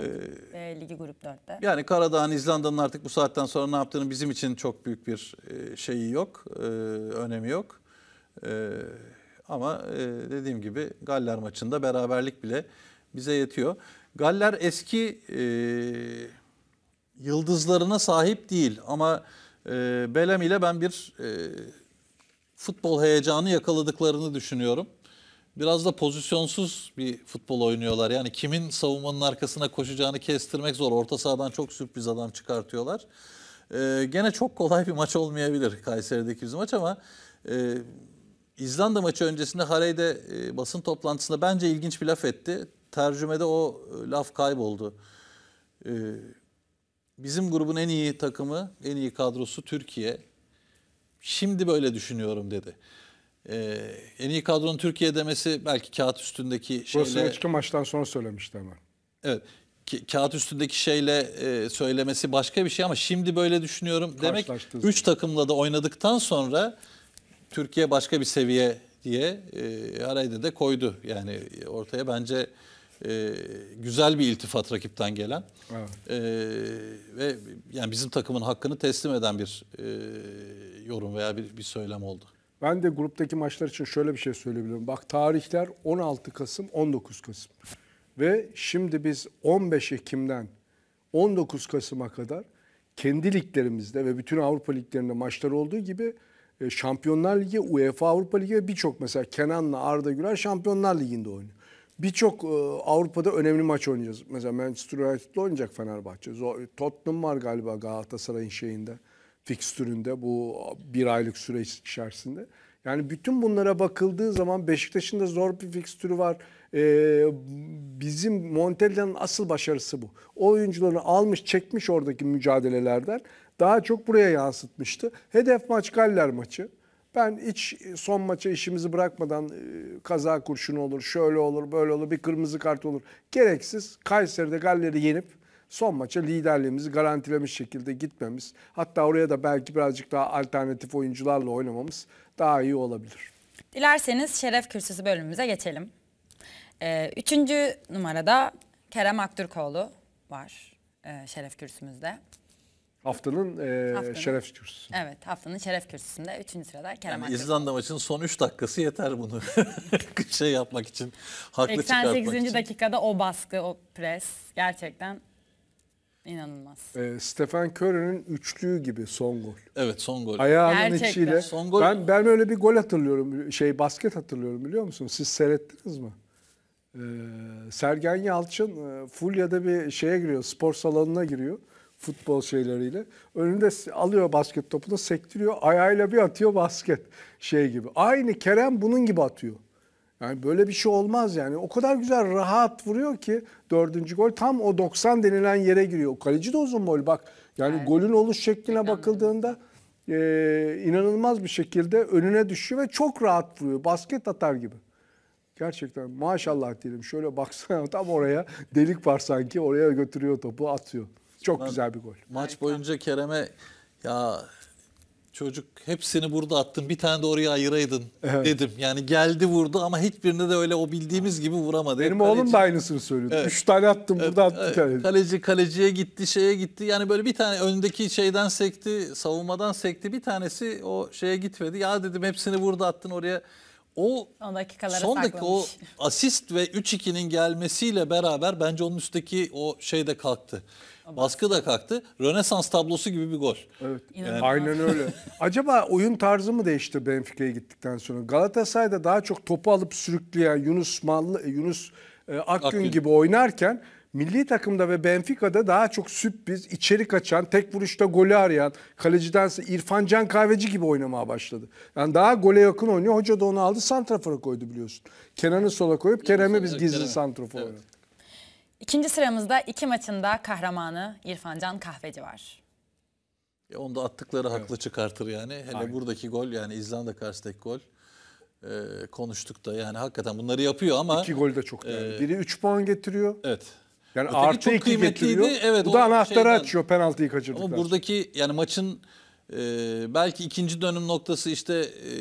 Ee, Ligi Grup 4'te. Yani Karadağ'ın İzlanda'nın artık bu saatten sonra ne yaptığını bizim için çok büyük bir e, şeyi yok, e, önemi yok. E, ama dediğim gibi Galler maçında beraberlik bile bize yetiyor. Galler eski e, yıldızlarına sahip değil ama e, Belem ile ben bir e, futbol heyecanı yakaladıklarını düşünüyorum. Biraz da pozisyonsuz bir futbol oynuyorlar. Yani kimin savunmanın arkasına koşacağını kestirmek zor. Orta sahadan çok sürpriz adam çıkartıyorlar. Ee, gene çok kolay bir maç olmayabilir Kayseri'deki bizim maç ama e, İzlanda maçı öncesinde Harey'de e, basın toplantısında bence ilginç bir laf etti tercümede o e, laf kayboldu. Ee, bizim grubun en iyi takımı, en iyi kadrosu Türkiye. Şimdi böyle düşünüyorum dedi. Ee, en iyi kadronun Türkiye demesi belki kağıt üstündeki şeyle... Rusya'ya çıkan maçtan sonra söylemişti ama. Evet. kağıt üstündeki şeyle e, söylemesi başka bir şey ama şimdi böyle düşünüyorum. Demek Üç takımla da oynadıktan sonra Türkiye başka bir seviye diye e, arayda da koydu. Yani ortaya bence e, güzel bir iltifat rakipten gelen evet. e, ve yani bizim takımın hakkını teslim eden bir e, yorum veya bir, bir söylem oldu. Ben de gruptaki maçlar için şöyle bir şey söyleyebilirim. Bak tarihler 16 Kasım, 19 Kasım. Ve şimdi biz 15 Ekim'den 19 Kasım'a kadar kendi liglerimizde ve bütün Avrupa liglerinde maçlar olduğu gibi e, Şampiyonlar Ligi, UEFA Avrupa Ligi ve birçok mesela Kenan'la Arda Güler Şampiyonlar Ligi'nde oynuyor birçok e, Avrupa'da önemli maç oynayacağız. Mesela Manchester United'la oynayacak Fenerbahçe. Tottenham var galiba Galatasaray'ın şeyinde, fikstüründe bu bir aylık süreç içerisinde. Yani bütün bunlara bakıldığı zaman Beşiktaş'ın da zor bir fikstürü var. Ee, bizim Montella'nın asıl başarısı bu. O oyuncularını almış çekmiş oradaki mücadelelerden daha çok buraya yansıtmıştı. Hedef maç Galler maçı. Ben hiç son maça işimizi bırakmadan e, kaza kurşunu olur, şöyle olur, böyle olur, bir kırmızı kart olur. Gereksiz Kayseri'de Galler'i yenip son maça liderliğimizi garantilemiş şekilde gitmemiz. Hatta oraya da belki birazcık daha alternatif oyuncularla oynamamız daha iyi olabilir. Dilerseniz şeref kürsüsü bölümümüze geçelim. Ee, üçüncü numarada Kerem Aktürkoğlu var e, şeref kürsümüzde. Haftanın, e, haftanın şeref kürsüsü. Evet haftanın şeref kürsüsünde 3. sırada Kerem yani İzlanda maçının son 3 dakikası yeter bunu şey yapmak için. Haklı 88. Için. dakikada o baskı, o pres gerçekten inanılmaz. E, Stefan Körer'in üçlüğü gibi son gol. Evet son gol. Ayağının Gerçekten. içiyle. Son gol. Ben, ben öyle bir gol hatırlıyorum. Şey basket hatırlıyorum biliyor musun? Siz seyrettiniz mi? Ee, Sergen Yalçın Fulya'da bir şeye giriyor. Spor salonuna giriyor futbol şeyleriyle. Önünde alıyor basket topunu sektiriyor ayağıyla bir atıyor basket şey gibi. Aynı Kerem bunun gibi atıyor. Yani böyle bir şey olmaz yani. O kadar güzel rahat vuruyor ki dördüncü gol tam o 90 denilen yere giriyor. Kaleci de uzun boy bak. Yani evet. golün oluş şekline Peki, bakıldığında e, inanılmaz bir şekilde önüne düşüyor ve çok rahat vuruyor. Basket atar gibi. Gerçekten maşallah diyelim. Şöyle baksana tam oraya delik var sanki. Oraya götürüyor topu atıyor. Çok ben, güzel bir gol. Maç boyunca Kerem'e ya çocuk hepsini burada attın bir tane de oraya ayıraydın evet. dedim. Yani geldi vurdu ama hiçbirinde de öyle o bildiğimiz gibi vuramadı. Benim kaleci, oğlum da aynısını söylüyordu. Evet. Üç tane attım evet. burada attı evet. kaleci. Kaleci kaleciye gitti şeye gitti. Yani böyle bir tane önündeki şeyden sekti savunmadan sekti bir tanesi o şeye gitmedi. Ya dedim hepsini burada attın oraya. O son dakikalara son dakika o asist ve 3-2'nin gelmesiyle beraber bence onun üstteki o şey de kalktı. Baskı da kalktı. Rönesans tablosu gibi bir gol. Evet. Yani... Aynen öyle. Acaba oyun tarzı mı değişti Benfica'ya gittikten sonra? Galatasaray'da daha çok topu alıp sürükleyen Yunus Mallı e, Yunus e, Akgün, Akgün gibi oynarken milli takımda ve Benfica'da daha çok sürpriz, içeri kaçan, tek vuruşta golü arayan, Kaleciden İrfan Can Kahveci gibi oynamaya başladı. Yani daha gole yakın oynuyor. Hoca da onu aldı, santrafora koydu biliyorsun. Kenan'ı sola koyup Kerem'i biz gizli santrafor evet. oynadık. İkinci sıramızda iki maçında kahramanı İrfancan Kahveci var. E onda attıkları haklı çıkartır yani. Hele Aynen. buradaki gol yani İzlanda karşısındaki gol e, konuştuk da yani hakikaten bunları yapıyor ama. İki gol de çok e, değerli. E, Biri üç puan getiriyor. Evet. Yani Öteki artı çok iki getiriyor. Evet, Bu da anahtarı şeyden, açıyor penaltıyı kaçırdıktan Ama buradaki yani maçın e, belki ikinci dönüm noktası işte e,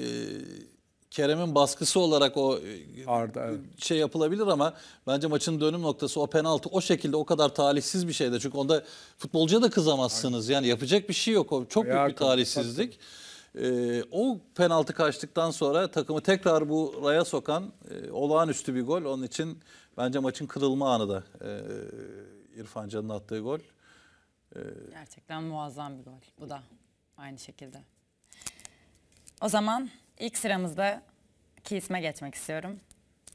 Kerem'in baskısı olarak o e, Arda, evet. şey yapılabilir ama bence maçın dönüm noktası o penaltı o şekilde o kadar talihsiz bir şeydi. Çünkü onda futbolcuya da kızamazsınız. Aynen. Yani yapacak bir şey yok. O çok Ayağı büyük bir talihsizlik. Kaldı. E, o penaltı kaçtıktan sonra takımı tekrar bu raya sokan e, olağanüstü bir gol. Onun için bence maçın kırılma anı da e, İrfan Can'ın attığı gol. E, Gerçekten muazzam bir gol bu da aynı şekilde. O zaman İlk sıramızdaki isme geçmek istiyorum.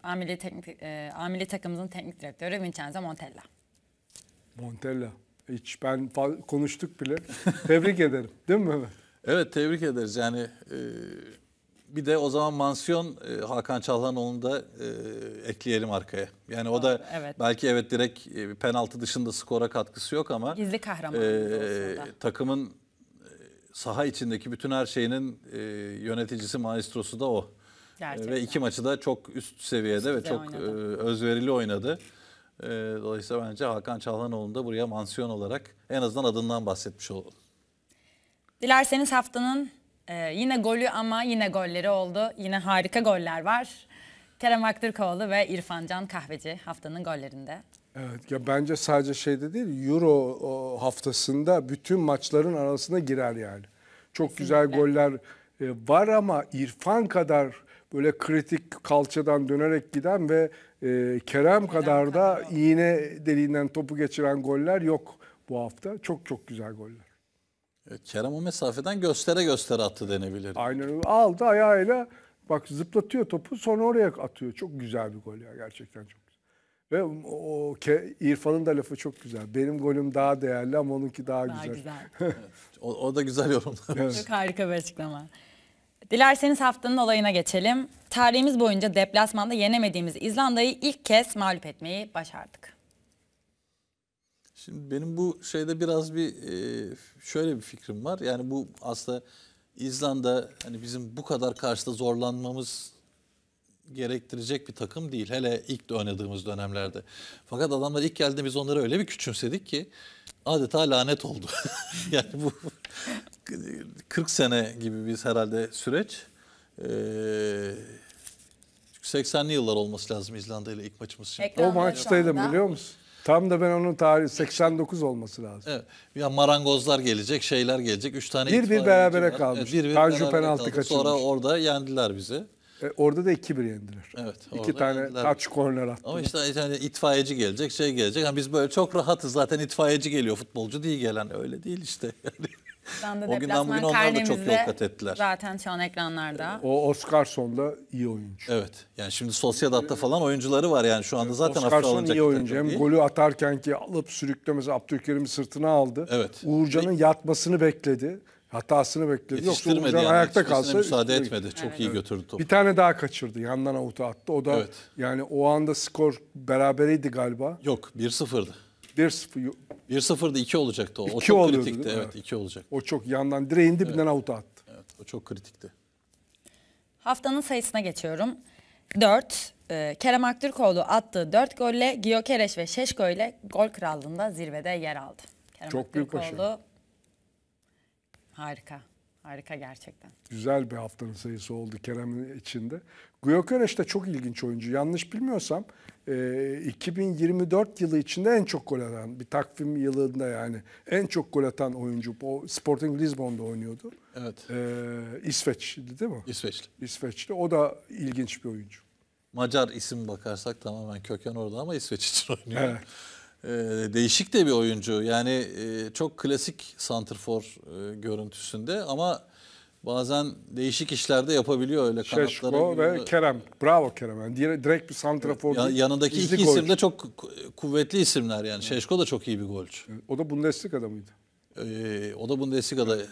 Amili, teknik, e, amili takımımızın teknik direktörü Vincenzo Montella. Montella. Hiç ben konuştuk bile. tebrik ederim. Değil mi Evet tebrik ederiz. Yani e, bir de o zaman mansiyon e, Hakan Çalhanoğlu'nu da e, ekleyelim arkaya. Yani Doğru, o da evet. belki evet direkt e, penaltı dışında skora katkısı yok ama gizli kahraman e, takımın saha içindeki bütün her şeyinin e, yöneticisi maestrosu da o. E, Gerçekten. Ve iki maçı da çok üst seviyede üst ve çok oynadı. E, özverili oynadı. E, dolayısıyla bence Hakan Çalhanoğlu'nu da buraya mansiyon olarak en azından adından bahsetmiş olalım. Dilerseniz haftanın e, yine golü ama yine golleri oldu. Yine harika goller var. Kerem Aktürkoğlu ve İrfan Can Kahveci haftanın gollerinde. Evet ya bence sadece şeyde değil Euro haftasında bütün maçların arasına girer yani. Çok Kesinlikle. güzel goller e, var ama İrfan kadar böyle kritik kalçadan dönerek giden ve e, Kerem kadar da iğne deliğinden topu geçiren goller yok bu hafta. Çok çok güzel goller. E, Kerem o mesafeden göstere göstere attı denebilir. Aynen öyle. Aldı ayağıyla bak zıplatıyor topu sonra oraya atıyor. Çok güzel bir gol ya gerçekten çok. Ve o ke, İrfan'ın da lafı çok güzel. Benim golüm daha değerli ama onunki daha, daha güzel. güzel. o, o da güzel yorumlar. Evet. Çok harika bir açıklama. Dilerseniz haftanın olayına geçelim. Tarihimiz boyunca deplasmanda yenemediğimiz İzlanda'yı ilk kez mağlup etmeyi başardık. Şimdi benim bu şeyde biraz bir e, şöyle bir fikrim var. Yani bu aslında İzlanda hani bizim bu kadar karşıda zorlanmamız gerektirecek bir takım değil. Hele ilk de oynadığımız dönemlerde. Fakat adamlar ilk geldiğinde biz onları öyle bir küçümsedik ki adeta lanet oldu. yani bu 40 sene gibi biz herhalde süreç. Ee, 80'li yıllar olması lazım İzlanda ile ilk maçımız için. o maçtaydım biliyor musun? Tam da ben onun tarihi 89 olması lazım. Evet. Ya marangozlar gelecek, şeyler gelecek. Üç tane bir bir berabere kalmış. Evet, bir bir Tanju penaltı kaçırmış. Sonra orada yendiler bizi. E, orada da iki bir yendiler. Evet. İki tane yendiler. touch corner attı. Ama işte yani itfaiyeci gelecek, şey gelecek. Yani biz böyle çok rahatız zaten itfaiyeci geliyor, futbolcu değil gelen. Öyle değil işte. Yani. de o günden bugün onlar da çok yol kat ettiler. Zaten şu an ekranlarda. E, o Oscarson da iyi oyuncu. Evet. Yani şimdi Sociedad'da falan oyuncuları var yani şu anda zaten Oscarson hafta alınacak. iyi oyuncu. Hem değil. golü atarken ki alıp sürüklemesi Abdülkerim'i sırtına aldı. Evet. Uğurcan'ın yatmasını bekledi. Hatasını bekledi. Yoksa Uğurcan yani. ayakta kalsa. müsaade etmedi. Evet. Çok iyi götürdü topu. Bir tane daha kaçırdı. Yandan avuta attı. O da evet. yani o anda skor berabereydi galiba. Yok 1-0'dı. 1-0. 1-0'da 2 olacaktı o. İki o çok oluyordu, kritikti. Evet 2 olacak. O çok yandan direğin dibinden evet. avuta attı. Evet o çok kritikti. Haftanın sayısına geçiyorum. 4. E, Kerem Aktürkoğlu attığı 4 golle Gio Kereş ve Şeşko ile gol krallığında zirvede yer aldı. Kerem Çok Aktürkoğlu, büyük başarı. Harika. Harika gerçekten. Güzel bir haftanın sayısı oldu Kerem'in içinde. Gyökeres de çok ilginç oyuncu. Yanlış bilmiyorsam 2024 e, yılı içinde en çok gol atan bir takvim yılında yani en çok gol atan oyuncu. O Sporting Lisbon'da oynuyordu. Evet. Ee, İsveçli değil mi? İsveçli. İsveçli. O da ilginç bir oyuncu. Macar isim bakarsak tamamen köken orada ama İsveç için oynuyor. Evet. Ee, değişik de bir oyuncu. Yani e, çok klasik santrfor e, görüntüsünde ama bazen değişik işlerde yapabiliyor öyle kanatlara. ve Kerem. Bravo Kerem. Yani direkt bir santrafor. Ya, yanındaki iki golcü. isim de çok kuvvetli isimler yani. Evet. Şeşko da çok iyi bir golcü. O da Bundesliga'da mıydı? Ee, o da Bundesliga'da evet.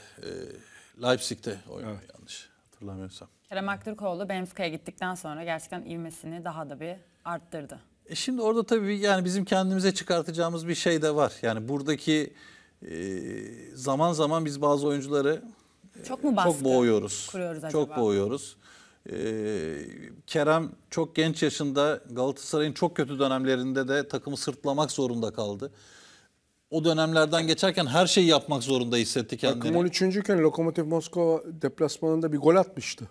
e, Leipzig'te oynuyor evet. yanlış hatırlamıyorsam. Kerem Aktürkoğlu Benfica'ya gittikten sonra gerçekten givmesini daha da bir arttırdı. E şimdi orada tabii yani bizim kendimize çıkartacağımız bir şey de var. Yani buradaki e, zaman zaman biz bazı oyuncuları e, çok mu baskı çok boğuyoruz. Kuruyoruz acaba? Çok boğuyoruz. E, Kerem çok genç yaşında Galatasaray'ın çok kötü dönemlerinde de takımı sırtlamak zorunda kaldı. O dönemlerden geçerken her şeyi yapmak zorunda hissetti kendini. Takım 13. iken Lokomotiv Moskova deplasmanında bir gol atmıştı.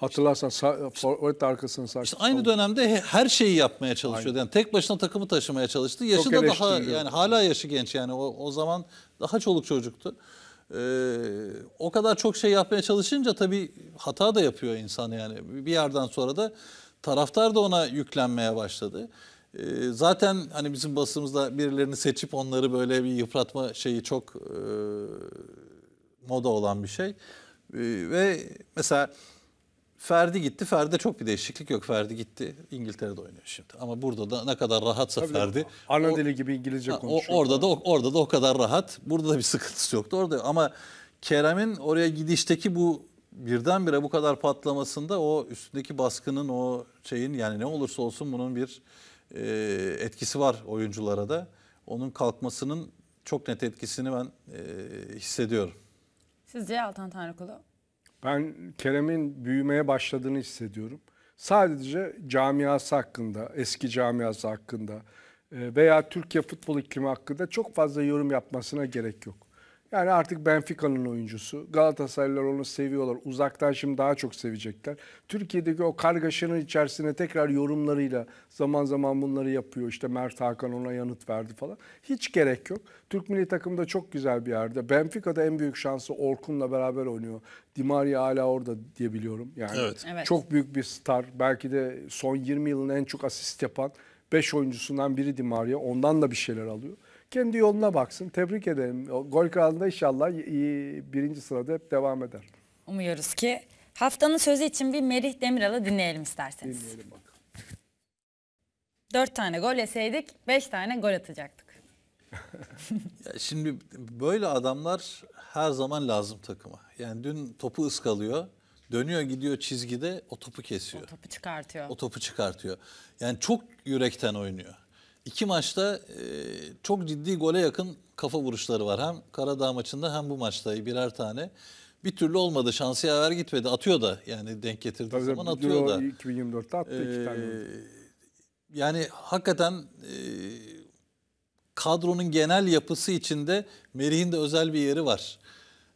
Hatırlarsan sa- forvet arkasını saklı. İşte aynı dönemde her şeyi yapmaya çalışıyordu. Aynen. Yani tek başına takımı taşımaya çalıştı. Yaşı da daha yani hala yaşı genç yani o, o zaman daha çoluk çocuktu. Ee, o kadar çok şey yapmaya çalışınca tabii hata da yapıyor insan yani. Bir yerden sonra da taraftar da ona yüklenmeye başladı. Ee, zaten hani bizim basımızda birilerini seçip onları böyle bir yıpratma şeyi çok e, moda olan bir şey. Ee, ve mesela Ferdi gitti. Ferdi çok bir değişiklik yok. Ferdi gitti. İngiltere'de oynuyor şimdi. Ama burada da ne kadar rahatsa Tabii Ferdi. Ana gibi İngilizce konuşuyor. O, orada da orada da o kadar rahat. Burada da bir sıkıntısı yoktu. Orada ama Kerem'in oraya gidişteki bu birdenbire bu kadar patlamasında o üstündeki baskının o şeyin yani ne olursa olsun bunun bir e, etkisi var oyunculara da. Onun kalkmasının çok net etkisini ben e, hissediyorum. Sizce Altan Tanrıkulu ben Kerem'in büyümeye başladığını hissediyorum. Sadece camiası hakkında, eski camiası hakkında e, veya Türkiye futbol iklimi hakkında çok fazla yorum yapmasına gerek yok. Yani artık Benfica'nın oyuncusu. Galatasaraylılar onu seviyorlar. Uzaktan şimdi daha çok sevecekler. Türkiye'deki o kargaşanın içerisine tekrar yorumlarıyla zaman zaman bunları yapıyor. İşte Mert Hakan ona yanıt verdi falan. Hiç gerek yok. Türk milli da çok güzel bir yerde. Benfica'da en büyük şansı Orkun'la beraber oynuyor. Di Maria hala orada diye biliyorum. Yani evet. Evet. çok büyük bir star. Belki de son 20 yılın en çok asist yapan 5 oyuncusundan biri Di Maria. Ondan da bir şeyler alıyor kendi yoluna baksın. Tebrik ederim. Gol kralında inşallah birinci sırada hep devam eder. Umuyoruz ki. Haftanın sözü için bir Merih Demiral'ı dinleyelim isterseniz. Dinleyelim bakalım. Dört tane gol yeseydik beş tane gol atacaktık. ya şimdi böyle adamlar her zaman lazım takıma. Yani dün topu ıskalıyor. Dönüyor gidiyor çizgide o topu kesiyor. O topu çıkartıyor. O topu çıkartıyor. Yani çok yürekten oynuyor. İki maçta e, çok ciddi gole yakın kafa vuruşları var. Hem Karadağ maçında hem bu maçta birer tane. Bir türlü olmadı. Şansı yaver gitmedi. Atıyor da yani denk getirdiği Tabii zaman atıyor da. 2024'te attı ee, iki tane. Yani hakikaten e, kadronun genel yapısı içinde Merih'in de özel bir yeri var.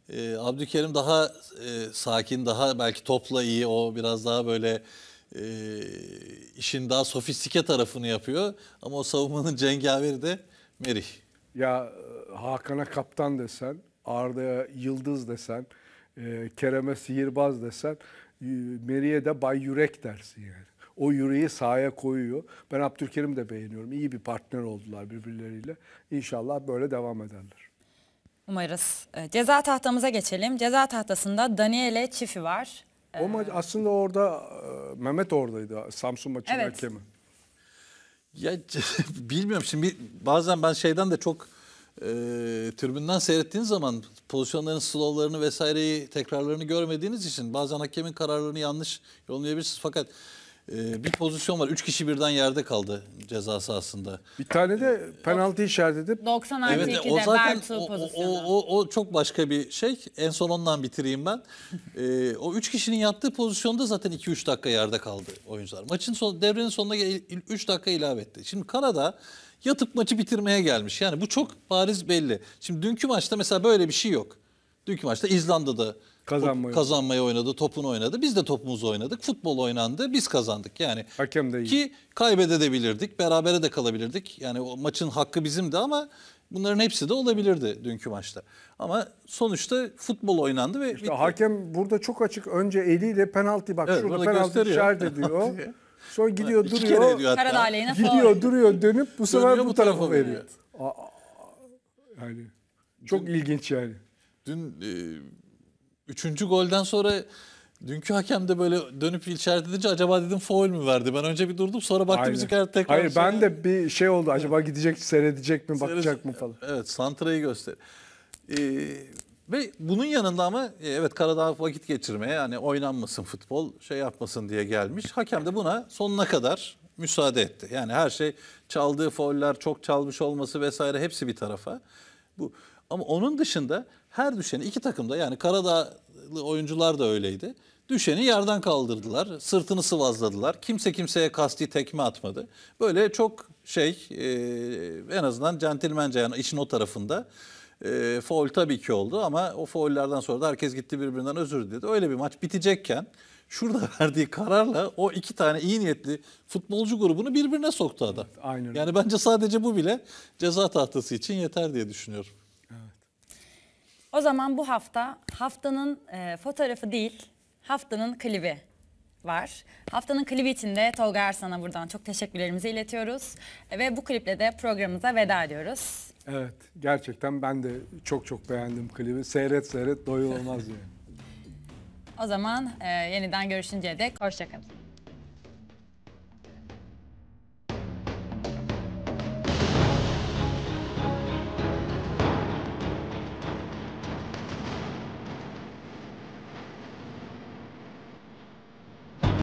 E, Abdülkerim daha e, sakin, daha belki topla iyi, o biraz daha böyle e, işin daha sofistike tarafını yapıyor. Ama o savunmanın cengaveri de Merih. Ya e, Hakan'a kaptan desen, Arda'ya yıldız desen, e, Kerem'e sihirbaz desen, Meri'ye de Bay Yürek dersin yani. O yüreği sahaya koyuyor. Ben Abdülkerim'i de beğeniyorum. İyi bir partner oldular birbirleriyle. İnşallah böyle devam ederler. Umarız. E, ceza tahtamıza geçelim. Ceza tahtasında Daniele Çifi var. O ee, maç aslında orada e, Mehmet oradaydı Samsun maçının evet. hakemi. Ya bilmiyorum şimdi bazen ben şeyden de çok e, tribünden seyrettiğiniz zaman pozisyonların slowlarını vesaireyi tekrarlarını görmediğiniz için bazen hakemin kararlarını yanlış yorumlayabilirsiniz. Fakat ee, bir pozisyon var. Üç kişi birden yerde kaldı cezası aslında Bir tane de penaltı işaret edip 90 artı evet, 2'de o zaten Bertu o, o, pozisyonu. o, o çok başka bir şey. En son ondan bitireyim ben. Ee, o üç kişinin yattığı pozisyonda zaten 2-3 dakika yerde kaldı oyuncular. Maçın son, devrenin sonuna 3 dakika ilave etti. Şimdi Kanada yatıp maçı bitirmeye gelmiş. Yani bu çok bariz belli. Şimdi dünkü maçta mesela böyle bir şey yok. Dünkü maçta İzlanda'da Kazanmayı. Kazanmayı oynadı, topunu oynadı. Biz de topumuzu oynadık. Futbol oynandı, biz kazandık. Yani Hakem de iyi. ki kaybedebilirdik, berabere de kalabilirdik. Yani o maçın hakkı bizimdi ama bunların hepsi de olabilirdi dünkü maçta. Ama sonuçta futbol oynandı ve işte hakem burada çok açık önce eliyle penaltı bak evet, şurada penaltı işaret diyor. Sonra gidiyor İki duruyor. Ediyor hatta. Gidiyor duruyor dönüp bu sefer bu, bu tarafa, veriyor. Evet. yani çok dün, ilginç yani. Dün e, Üçüncü golden sonra dünkü hakem de böyle dönüp işaret edince acaba dedim foul mü verdi? Ben önce bir durdum sonra baktım Aynen. tekrar tekrar. Hayır ben şey- de bir şey oldu acaba gidecek seyredecek mi bakacak Seyredecek- mı falan. Evet Santra'yı göster. Ee, ve bunun yanında ama e, evet Karadağ vakit geçirmeye yani oynanmasın futbol şey yapmasın diye gelmiş. Hakem de buna sonuna kadar müsaade etti. Yani her şey çaldığı fauller çok çalmış olması vesaire hepsi bir tarafa. Bu ama onun dışında her düşeni iki takımda yani Karadağlı oyuncular da öyleydi. Düşeni yerden kaldırdılar, sırtını sıvazladılar. Kimse kimseye kasti tekme atmadı. Böyle çok şey e, en azından centilmence yani işin o tarafında e, foul tabii ki oldu ama o foullerden sonra da herkes gitti birbirinden özür diledi. Öyle bir maç bitecekken şurada verdiği kararla o iki tane iyi niyetli futbolcu grubunu birbirine soktu adam. Evet, aynen. Yani bence sadece bu bile ceza tahtası için yeter diye düşünüyorum. O zaman bu hafta haftanın e, fotoğrafı değil, haftanın klibi var. Haftanın klibi için de Tolga Ersan'a buradan çok teşekkürlerimizi iletiyoruz. Ve bu kliple de programımıza veda ediyoruz. Evet, gerçekten ben de çok çok beğendim klibi. Seyret seyret doyulmaz yani. o zaman e, yeniden görüşünceye dek hoşçakalın.